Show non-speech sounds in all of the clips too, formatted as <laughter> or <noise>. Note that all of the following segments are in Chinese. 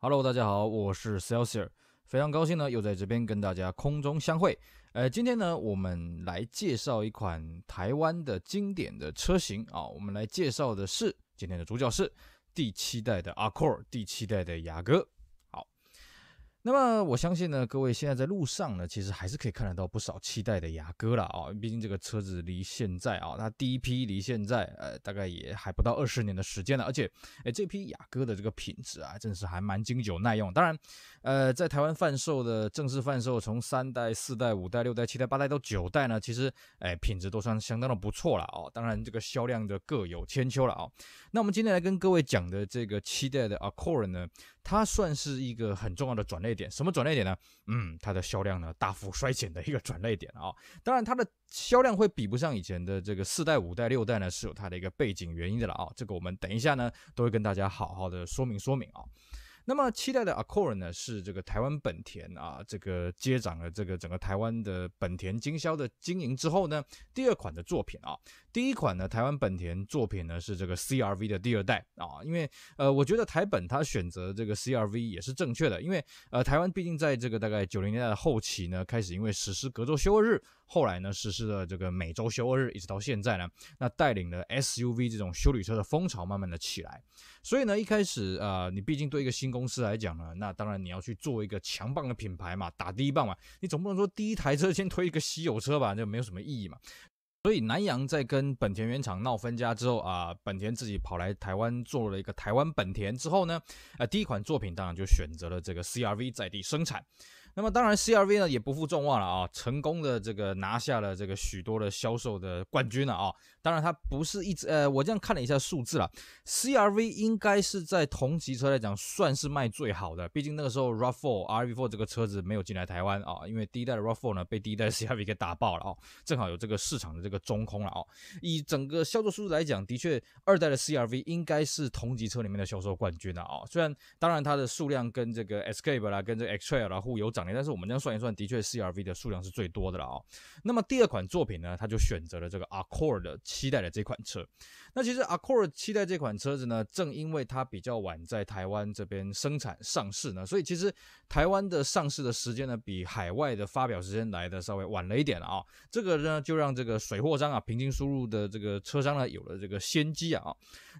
Hello，大家好，我是 Celsius，非常高兴呢，又在这边跟大家空中相会。呃，今天呢，我们来介绍一款台湾的经典的车型啊，我们来介绍的是今天的主角是第七代的 Accord，第七代的雅阁。那么我相信呢，各位现在在路上呢，其实还是可以看得到不少期待的雅阁了啊。毕竟这个车子离现在啊，它第一批离现在呃，大概也还不到二十年的时间了。而且，哎，这批雅阁的这个品质啊，真是还蛮经久耐用。当然，呃，在台湾贩售的正式贩售，从三代、四代、五代、六代、七代、八代到九代呢，其实哎，品质都算相当的不错了啊。当然，这个销量的各有千秋了啊。那我们今天来跟各位讲的这个七代的 Accord 呢。它算是一个很重要的转捩点，什么转捩点呢？嗯，它的销量呢大幅衰减的一个转捩点啊。当然，它的销量会比不上以前的这个四代、五代、六代呢，是有它的一个背景原因的了啊。这个我们等一下呢都会跟大家好好的说明说明啊。那么，期待的 Accord 呢，是这个台湾本田啊，这个接掌了这个整个台湾的本田经销的经营之后呢，第二款的作品啊。第一款呢，台湾本田作品呢是这个 CRV 的第二代啊。因为呃，我觉得台本它选择这个 CRV 也是正确的，因为呃，台湾毕竟在这个大概九零年代的后期呢，开始因为实施隔周休日。后来呢，实施了这个每周休二日，一直到现在呢，那带领了 SUV 这种修理车的风潮慢慢的起来。所以呢，一开始啊，你毕竟对一个新公司来讲呢，那当然你要去做一个强棒的品牌嘛，打第一棒嘛，你总不能说第一台车先推一个稀有车吧，就没有什么意义嘛。所以南洋在跟本田原厂闹分家之后啊，本田自己跑来台湾做了一个台湾本田之后呢，呃，第一款作品当然就选择了这个 CRV 在地生产。那么当然，CRV 呢也不负众望了啊，成功的这个拿下了这个许多的销售的冠军了啊。当然，它不是一直呃，我这样看了一下数字了，CRV 应该是在同级车来讲算是卖最好的。毕竟那个时候 Rav4、RV4 这个车子没有进来台湾啊，因为第一代的 Rav4 呢被第一代 CRV 给打爆了啊，正好有这个市场的这个中空了啊。以整个销售数字来讲，的确，二代的 CRV 应该是同级车里面的销售冠军了啊。虽然当然它的数量跟这个 Escape 啦、跟这 XTrail 啦互有涨。但是我们这样算一算，的确 CRV 的数量是最多的了啊。那么第二款作品呢，他就选择了这个 Accord 七代的这款车。那其实 Accord 七代这款车子呢，正因为它比较晚在台湾这边生产上市呢，所以其实台湾的上市的时间呢，比海外的发表时间来的稍微晚了一点啊。这个呢，就让这个水货商啊，平均输入的这个车商呢，有了这个先机啊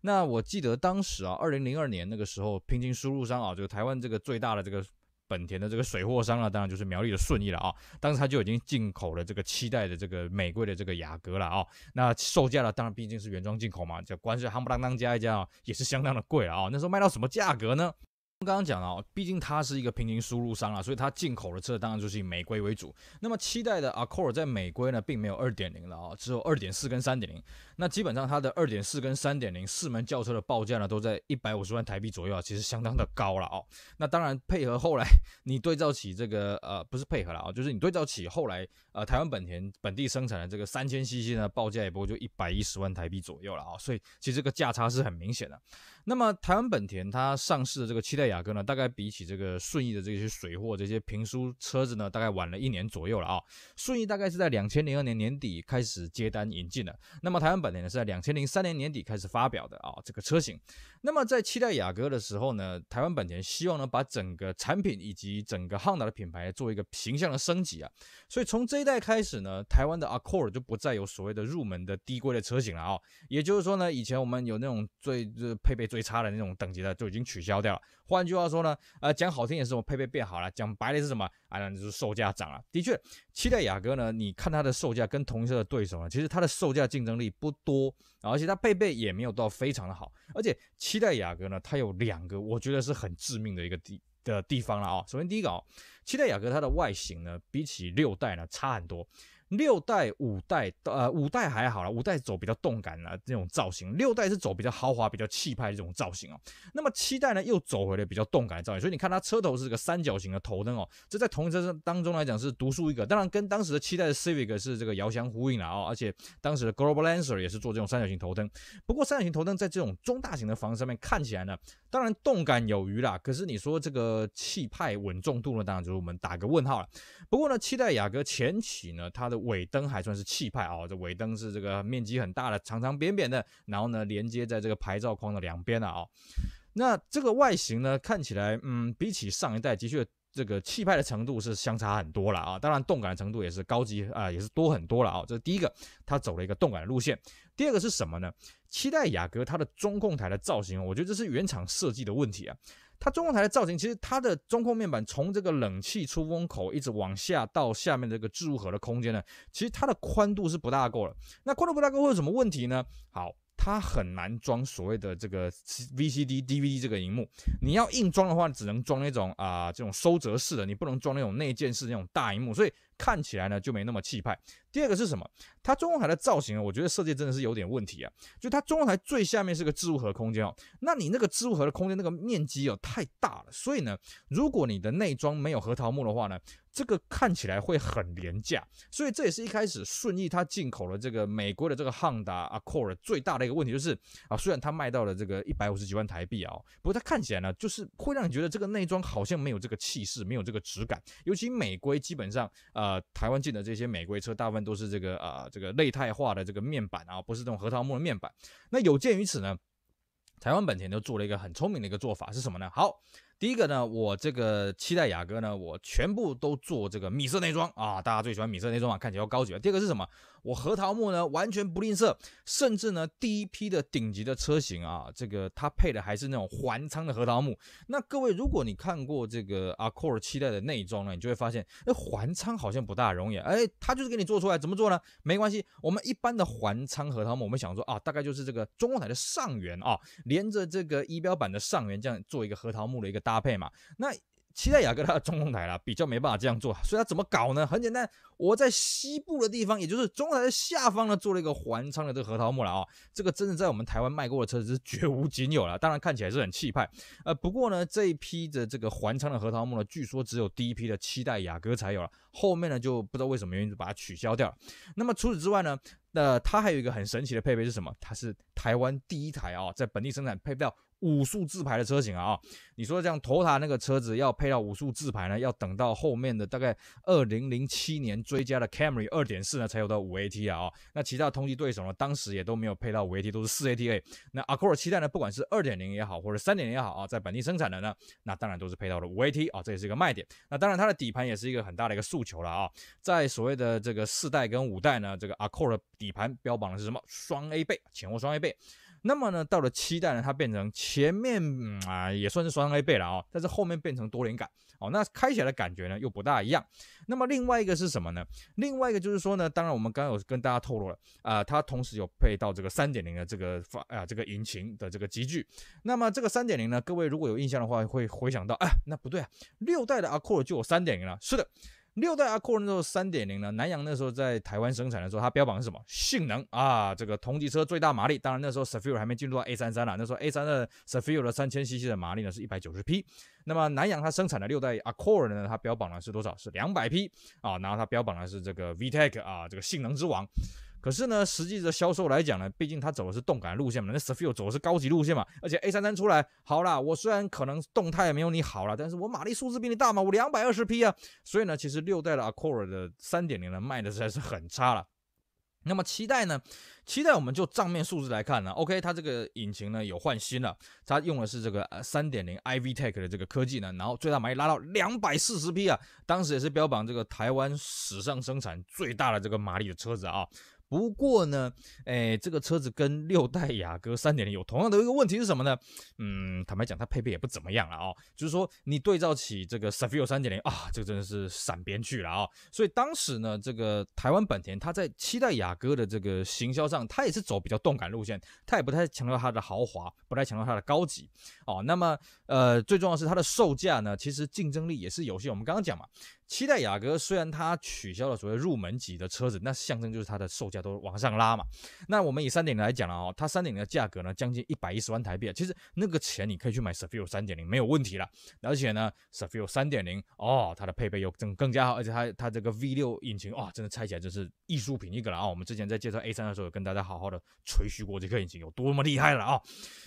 那我记得当时啊，二零零二年那个时候，平均输入商啊，就台湾这个最大的这个。本田的这个水货商啊，当然就是苗栗的顺义了啊，当时他就已经进口了这个七代的这个美规的这个雅阁了啊，那售价呢，当然毕竟是原装进口嘛，就关税夯不啷当加一加啊，也是相当的贵了啊，那时候卖到什么价格呢？刚刚讲了，毕竟它是一个平行输入商啊，所以它进口的车当然就是以美规为主。那么七代的 Accord 在美规呢，并没有二点零了啊，只有二点四跟三点零。那基本上它的二点四跟三点零四门轿车的报价呢，都在一百五十万台币左右啊，其实相当的高了哦。那当然配合后来你对照起这个呃，不是配合了啊，就是你对照起后来呃台湾本田本地生产的这个三千 cc 呢，报价也不过就一百一十万台币左右了啊。所以其实这个价差是很明显的。那么台湾本田它上市的这个七代雅阁呢，大概比起这个顺义的这些水货这些评书车子呢，大概晚了一年左右了啊。顺义大概是在两千零二年年底开始接单引进的。那么台湾本是在两千零三年年底开始发表的啊，这个车型。那么在期待雅阁的时候呢，台湾本田希望呢把整个产品以及整个汉达的品牌做一个形象的升级啊，所以从这一代开始呢，台湾的 Accord 就不再有所谓的入门的低规的车型了啊，也就是说呢，以前我们有那种最就配备最差的那种等级的就已经取消掉了。换句话说呢，呃讲好听也是我配备变好了，讲白了是什么，啊，那就是售价涨了。的确，七代雅阁呢，你看它的售价跟同一车的对手呢，其实它的售价竞争力不多。而且它配备也没有到非常的好，而且七代雅阁呢，它有两个我觉得是很致命的一个地的地方了啊。首先第一个啊，七代雅阁它的外形呢，比起六代呢差很多。六代、五代，呃，五代还好了，五代走比较动感的这种造型，六代是走比较豪华、比较气派这种造型哦。那么七代呢，又走回了比较动感的造型，所以你看它车头是个三角形的头灯哦，这在同一车当中来讲是独树一格。当然，跟当时的七代的 Civic 是这个遥相呼应了啊，而且当时的 Global Lancer 也是做这种三角形头灯。不过三角形头灯在这种中大型的房子上面看起来呢，当然动感有余啦，可是你说这个气派稳重度呢，当然就是我们打个问号了。不过呢，七代雅阁前起呢，它的尾灯还算是气派啊，这尾灯是这个面积很大的，长长扁扁的，然后呢连接在这个牌照框的两边的啊。那这个外形呢，看起来，嗯，比起上一代的确。这个气派的程度是相差很多了啊。当然，动感的程度也是高级啊，也是多很多了啊。这是第一个，它走了一个动感的路线。第二个是什么呢？七代雅阁它的中控台的造型，我觉得这是原厂设计的问题啊。它中控台的造型，其实它的中控面板从这个冷气出风口一直往下到下面这个置物盒的空间呢，其实它的宽度是不大够了。那宽度不大够会有什么问题呢？好，它很难装所谓的这个 VCD、DVD 这个荧幕。你要硬装的话，只能装那种啊这种收折式的，你不能装那种内建式那种大荧幕，所以。看起来呢就没那么气派。第二个是什么？它中控台的造型啊，我觉得设计真的是有点问题啊。就它中控台最下面是个置物盒空间哦，那你那个置物盒的空间那个面积哦太大了，所以呢，如果你的内装没有核桃木的话呢，这个看起来会很廉价。所以这也是一开始顺义它进口了这个美国的这个汉达 Accord 最大的一个问题，就是啊，虽然它卖到了这个一百五十几万台币啊，不过它看起来呢，就是会让你觉得这个内装好像没有这个气势，没有这个质感，尤其美规基本上啊。呃，台湾进的这些美国车，大部分都是这个啊，这个内态化的这个面板啊，不是这种核桃木的面板。那有鉴于此呢，台湾本田就做了一个很聪明的一个做法，是什么呢？好。第一个呢，我这个期待雅阁呢，我全部都做这个米色内装啊，大家最喜欢米色内装嘛，看起来要高级。第二个是什么？我核桃木呢，完全不吝啬，甚至呢，第一批的顶级的车型啊，这个它配的还是那种环仓的核桃木。那各位，如果你看过这个阿尔期待的内装呢，你就会发现，哎，环仓好像不大容易，哎，它就是给你做出来，怎么做呢？没关系，我们一般的环仓核桃木，我们想说啊，大概就是这个中控台的上缘啊，连着这个仪表板的上缘，这样做一个核桃木的一个。搭配嘛，那七代雅阁它的中控台了比较没办法这样做，所以它怎么搞呢？很简单，我在西部的地方，也就是中控台的下方呢，做了一个环仓的这个核桃木了啊，这个真的在我们台湾卖过的车子是绝无仅有了，当然看起来是很气派。呃，不过呢这一批的这个环仓的核桃木呢，据说只有第一批的七代雅阁才有了，后面呢就不知道为什么原因把它取消掉了。那么除此之外呢，呃，它还有一个很神奇的配备是什么？它是台湾第一台啊，在本地生产配备到。五速自排的车型啊你说这样，头塔那个车子要配到五速自排呢，要等到后面的大概二零零七年追加的 Camry 二点四呢才有的五 A T 啊那其他的通缉对手呢，当时也都没有配到五 A T，都是四 A T A。那 Accord 七代呢，不管是二点零也好，或者三点零也好啊，在本地生产的呢，那当然都是配到了五 A T 啊，这也是一个卖点。那当然它的底盘也是一个很大的一个诉求了啊，在所谓的这个四代跟五代呢，这个 a c c o r 的底盘标榜的是什么双 A 背前后双 A 背。那么呢，到了七代呢，它变成前面啊也算是双 A 背了哦，但是后面变成多连杆哦，那开起来的感觉呢又不大一样。那么另外一个是什么呢？另外一个就是说呢，当然我们刚刚有跟大家透露了啊，它同时有配到这个三点零的这个发啊这个引擎的这个积聚。那么这个三点零呢，各位如果有印象的话，会回想到哎，那不对啊，六代的阿 Q 就有三点零了，是的。六代 Accord 那时候三点零呢？南洋那时候在台湾生产的时候，它标榜是什么？性能啊！这个同级车最大马力。当然那时候 s a f i r 还没进入到 A33 了，那时候 A3 的 s a f i r 的三千 cc 的马力呢是一百九十匹。那么南洋它生产的六代 Accord 呢，它标榜呢是多少？是两百匹啊！然后它标榜呢是这个 VTEC 啊，这个性能之王。可是呢，实际的销售来讲呢，毕竟它走的是动感路线嘛，那 s u f i o 走的是高级路线嘛，而且 A33 出来好啦，我虽然可能动态没有你好了，但是我马力数字比你大嘛，我两百二十匹啊，所以呢，其实六代的 Acura 的三点零呢卖的实在是很差了。那么七代呢？七代我们就账面数字来看呢，OK，它这个引擎呢有换新了，它用的是这个三点零 iV Tech 的这个科技呢，然后最大马力拉到两百四十匹啊，当时也是标榜这个台湾史上生产最大的这个马力的车子啊。不过呢，哎，这个车子跟六代雅阁三点零有同样的一个问题是什么呢？嗯，坦白讲，它配备也不怎么样了哦。就是说，你对照起这个 SUV 三点零啊，这个真的是闪边去了啊。所以当时呢，这个台湾本田它在七代雅阁的这个行销上，它也是走比较动感路线，它也不太强调它的豪华，不太强调它的高级哦。那么，呃，最重要的是它的售价呢，其实竞争力也是有限。我们刚刚讲嘛。七代雅阁虽然它取消了所谓入门级的车子，那象征就是它的售价都往上拉嘛。那我们以三点零来讲了啊，它三点零的价格呢将近一百一十万台币，其实那个钱你可以去买 s i v 三点零没有问题了。而且呢 s i v 三点零哦，它的配备又更更加好，而且它它这个 V 六引擎哦，真的拆起来真是艺术品一个了啊。我们之前在介绍 A 三的时候，跟大家好好的吹嘘过这颗引擎有多么厉害了啊。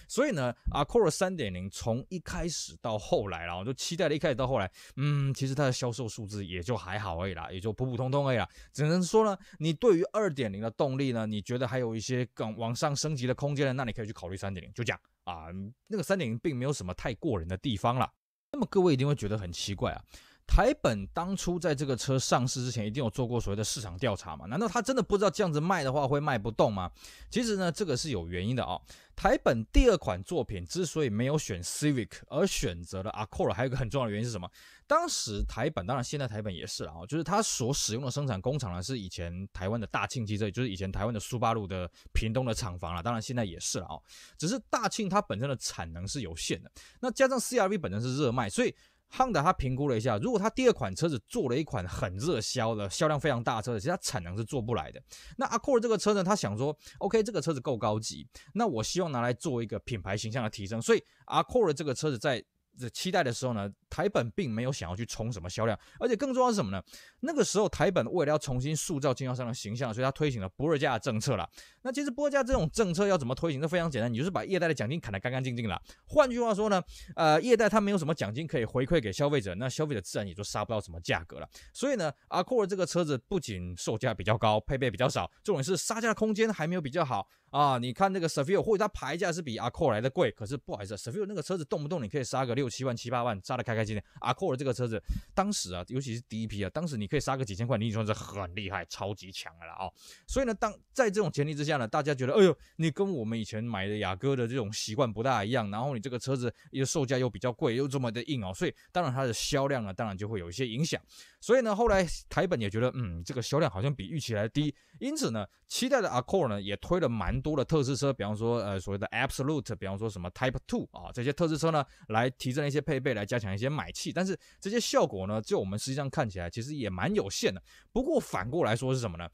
所以呢 a c o r d 三点零从一开始到后来了，就期待的一开始到后来，嗯，其实它的销售数。也就还好而已啦，也就普普通通而已啦。只能说呢，你对于二点零的动力呢，你觉得还有一些更往上升级的空间呢，那你可以去考虑三点零。就讲啊，那个三点零并没有什么太过人的地方啦。那么各位一定会觉得很奇怪啊，台本当初在这个车上市之前，一定有做过所谓的市场调查嘛？难道他真的不知道这样子卖的话会卖不动吗？其实呢，这个是有原因的啊。台本第二款作品之所以没有选 Civic，而选择了 Accord，还有一个很重要的原因是什么？当时台本，当然现在台本也是啊，就是它所使用的生产工厂呢是以前台湾的大庆汽车，也就是以前台湾的苏巴鲁的屏东的厂房了。当然现在也是了啊，只是大庆它本身的产能是有限的。那加上 CRV 本身是热卖，所以 Honda 评估了一下，如果他第二款车子做了一款很热销的、销量非常大的车，子，其实它产能是做不来的。那阿 c 的这个车呢，他想说，OK，这个车子够高级，那我希望拿来做一个品牌形象的提升，所以阿 c 的这个车子在。这期待的时候呢，台本并没有想要去冲什么销量，而且更重要是什么呢？那个时候台本为了要重新塑造经销商的形象，所以他推行了二价政策了。那其实二价这种政策要怎么推行？这非常简单，你就是把业代的奖金砍得干干净净了。换句话说呢，呃，业代他没有什么奖金可以回馈给消费者，那消费者自然也就杀不到什么价格了。所以呢，阿 Q 这个车子不仅售价比较高，配备比较少，重点是杀价的空间还没有比较好啊。你看那个 SUV，或许它排价是比阿 Q 来的贵，可是不好意思，SUV 那个车子动不动你可以杀个六。六七万七八万杀的开开心心。阿 c 的这个车子，当时啊，尤其是第一批啊，当时你可以杀个几千块，你已经算是很厉害、超级强了啊。所以呢，当在这种前提之下呢，大家觉得，哎呦，你跟我们以前买的雅阁的这种习惯不大一样，然后你这个车子又售价又比较贵，又这么的硬哦，所以当然它的销量呢，当然就会有一些影响。所以呢，后来台本也觉得，嗯，这个销量好像比预期来低，因此呢，期待的阿 c 呢也推了蛮多的特仕车，比方说呃所谓的 Absolute，比方说什么 Type Two 啊这些特仕车呢来提。提升一些配备来加强一些买气，但是这些效果呢，就我们实际上看起来其实也蛮有限的。不过反过来说是什么呢？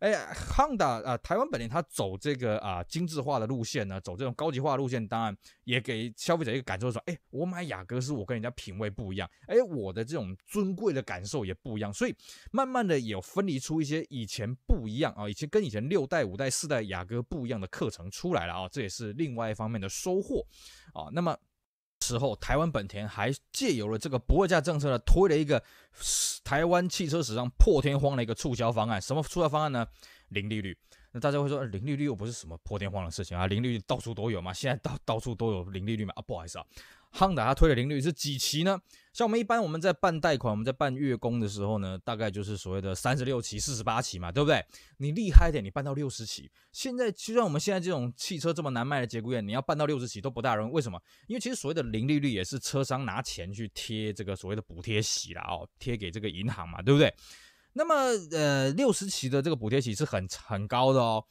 哎，d a 啊，台湾本田它走这个啊精致化的路线呢，走这种高级化路线，当然也给消费者一个感受说，哎，我买雅阁是我跟人家品味不一样，哎，我的这种尊贵的感受也不一样，所以慢慢的也分离出一些以前不一样啊，以前跟以前六代、五代、四代雅阁不一样的课程出来了啊，这也是另外一方面的收获啊。那么。时候，台湾本田还借由了这个不会价政策呢，推了一个台湾汽车史上破天荒的一个促销方案。什么促销方案呢？零利率。那大家会说，零利率又不是什么破天荒的事情啊，零利率到处都有嘛。现在到 <laughs> 到处都有零利率嘛。啊，不好意思啊。夯打他推的零利率是几期呢？像我们一般我们在办贷款、我们在办月供的时候呢，大概就是所谓的三十六期、四十八期嘛，对不对？你厉害一点，你办到六十期。现在就像我们现在这种汽车这么难卖的节骨眼，你要办到六十期都不大容易。为什么？因为其实所谓的零利率也是车商拿钱去贴这个所谓的补贴息啦，哦，贴给这个银行嘛，对不对？那么呃，六十期的这个补贴息是很很高的哦。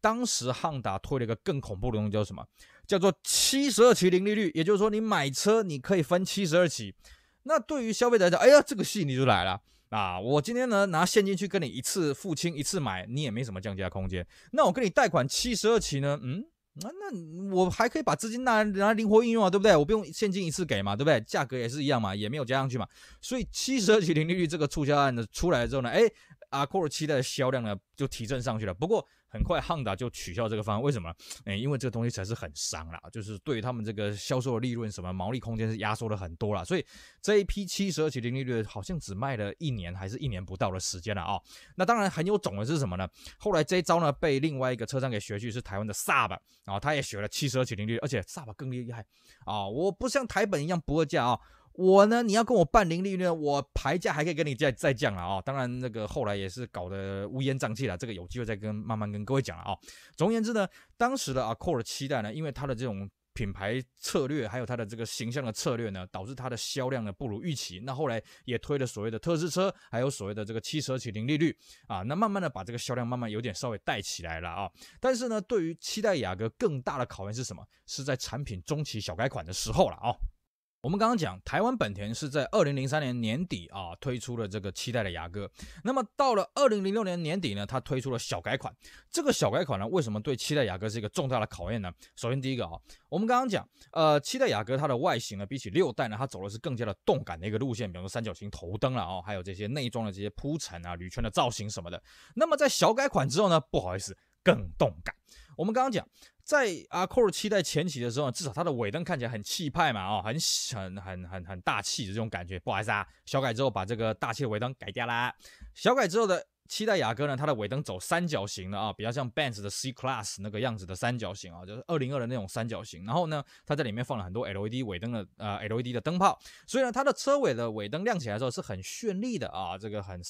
当时汉达推了一个更恐怖的东西叫什么？叫做七十二期零利率，也就是说你买车你可以分七十二期。那对于消费者来讲，哎呀，这个戏你就来了啊！我今天呢拿现金去跟你一次付清，一次买，你也没什么降价空间。那我跟你贷款七十二期呢，嗯，那那我还可以把资金拿来灵活运用啊，对不对？我不用现金一次给嘛，对不对？价格也是一样嘛，也没有加上去嘛。所以七十二期零利率这个促销案呢出来之后呢，哎。阿库尔七代的销量呢就提振上去了，不过很快汉达就取消这个方案，为什么？哎，因为这个东西才是很伤啦，就是对于他们这个销售的利润，什么毛利空间是压缩了很多啦。所以这一批七十二期零利率好像只卖了一年，还是一年不到的时间了啊。那当然很有种的是什么呢？后来这一招呢被另外一个车商给学去，是台湾的萨本啊，他也学了七十二期零利率，而且萨本更厉害啊，我不像台本一样不二价啊。我呢，你要跟我办零利率，我牌价还可以跟你再再降了啊！当然，那个后来也是搞得乌烟瘴气了，这个有机会再跟慢慢跟各位讲了啊。总而言之呢，当时的啊，酷的七代呢，因为它的这种品牌策略，还有它的这个形象的策略呢，导致它的销量呢不如预期。那后来也推了所谓的特制车，还有所谓的这个七折起零利率啊，那慢慢的把这个销量慢慢有点稍微带起来了啊。但是呢，对于七代雅阁更大的考验是什么？是在产品中期小改款的时候了啊。我们刚刚讲，台湾本田是在二零零三年年底啊推出了这个七代的雅阁，那么到了二零零六年年底呢，它推出了小改款。这个小改款呢，为什么对七代雅阁是一个重大的考验呢？首先第一个啊，我们刚刚讲，呃，七代雅阁它的外形呢，比起六代呢，它走的是更加的动感的一个路线，比如说三角形头灯了啊，还有这些内装的这些铺陈啊、铝圈的造型什么的。那么在小改款之后呢，不好意思，更动感。我们刚刚讲。在阿库尔七代前期的时候，至少它的尾灯看起来很气派嘛，啊，很很很很很大气的这种感觉。不好意思啊，小改之后把这个大气的尾灯改掉啦。小改之后的七代雅阁呢，它的尾灯走三角形的啊，比较像 Benz 的 C Class 那个样子的三角形啊，就是二零二的那种三角形。然后呢，它在里面放了很多 LED 尾灯的呃 LED 的灯泡，所以呢，它的车尾的尾灯亮起来的时候是很绚丽的啊，这个很。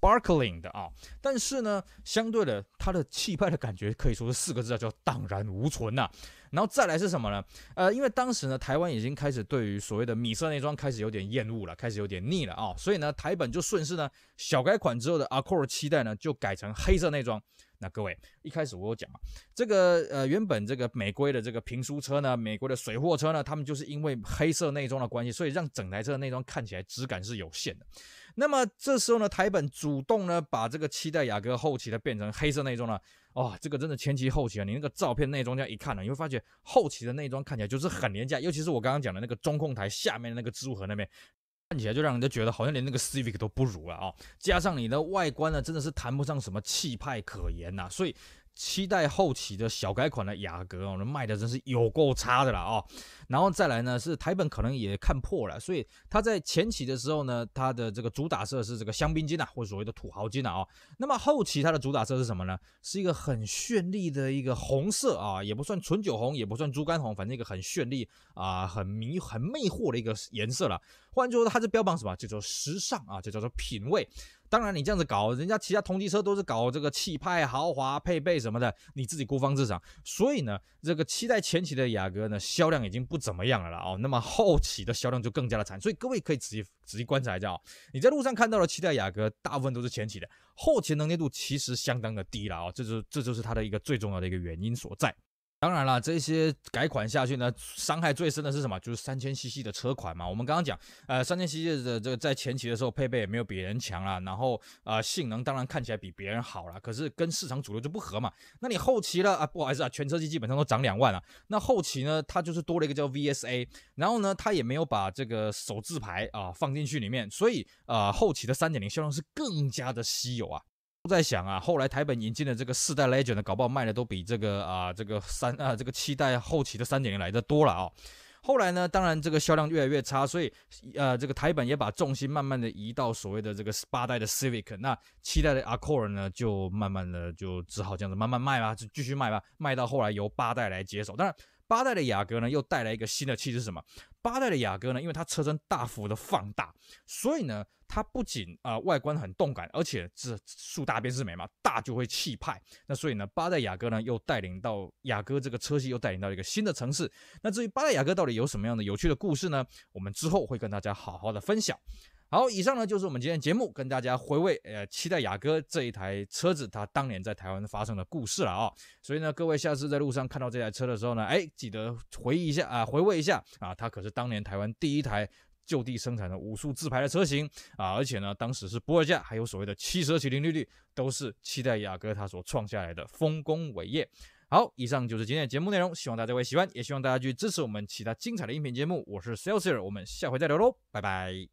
Sparkling 的啊，但是呢，相对的，它的气派的感觉可以说是四个字啊，叫荡然无存呐。然后再来是什么呢？呃，因为当时呢，台湾已经开始对于所谓的米色内装开始有点厌恶了，开始有点腻了啊，所以呢，台本就顺势呢，小改款之后的 Accord 七代呢，就改成黑色内装。那各位，一开始我有讲啊，这个呃原本这个美规的这个评书车呢，美国的水货车呢，他们就是因为黑色内装的关系，所以让整台车的内装看起来质感是有限的。那么这时候呢，台本主动呢把这个七代雅阁后期的变成黑色内装了。哦，这个真的前期后期啊，你那个照片内装这样一看呢，你会发觉后期的内装看起来就是很廉价，尤其是我刚刚讲的那个中控台下面的那个置物盒那边。看起来就让人家觉得好像连那个 Civic 都不如了啊！加上你的外观呢，真的是谈不上什么气派可言呐，所以。期待后期的小改款的雅阁，哦，那卖的真是有够差的了啊！然后再来呢，是台本可能也看破了，所以它在前期的时候呢，它的这个主打色是这个香槟金啊，或者所谓的土豪金啊。哦，那么后期它的主打色是什么呢？是一个很绚丽的一个红色啊，也不算纯酒红，也不算猪肝红，反正一个很绚丽啊，很迷、很魅惑的一个颜色了。换句之，说它是标榜什么？叫做时尚啊，就叫做品味。当然，你这样子搞，人家其他同级车都是搞这个气派、豪华、配备什么的，你自己孤芳自赏。所以呢，这个期待前期的雅阁呢，销量已经不怎么样了啦哦。那么后期的销量就更加的惨。所以各位可以仔细仔细观察一下哦，你在路上看到的七代雅阁大部分都是前期的，后期能力度其实相当的低了啊。这就这就是它的一个最重要的一个原因所在。当然了，这些改款下去呢，伤害最深的是什么？就是三千 cc 的车款嘛。我们刚刚讲，呃，三千 cc 的这个在前期的时候配备也没有别人强啊，然后啊，性能当然看起来比别人好了，可是跟市场主流就不合嘛。那你后期了啊，不好意思啊，全车机基本上都涨两万了。那后期呢，它就是多了一个叫 VSA，然后呢，它也没有把这个手自排啊放进去里面，所以啊，后期的三点零销量是更加的稀有啊。都在想啊，后来台本引进的这个四代 Legend 呢，搞不好卖的都比这个啊，这个三啊，这个七代后期的三点零来的多了啊。后来呢，当然这个销量越来越差，所以呃，这个台本也把重心慢慢的移到所谓的这个八代的 Civic，那七代的 Accord 呢，就慢慢的就只好这样子慢慢卖吧，就继续卖吧，卖到后来由八代来接手。当然，八代的雅阁呢，又带来一个新的气质什么？八代的雅阁呢，因为它车身大幅的放大，所以呢，它不仅啊外观很动感，而且这树大便是美”嘛，大就会气派。那所以呢，八代雅阁呢又带领到雅阁这个车系，又带领到一个新的城市。那至于八代雅阁到底有什么样的有趣的故事呢？我们之后会跟大家好好的分享。好，以上呢就是我们今天节目跟大家回味，呃，期待雅阁这一台车子它当年在台湾发生的故事了啊。所以呢，各位下次在路上看到这台车的时候呢，哎，记得回忆一下啊，回味一下啊，它可是当年台湾第一台就地生产的武术自排的车型啊，而且呢，当时是不二价，还有所谓的七十起零利率，都是期待雅阁它所创下来的丰功伟业。好，以上就是今天的节目内容，希望大家会喜欢，也希望大家去支持我们其他精彩的音频节目。我是 s e l s i r 我们下回再聊喽，拜拜。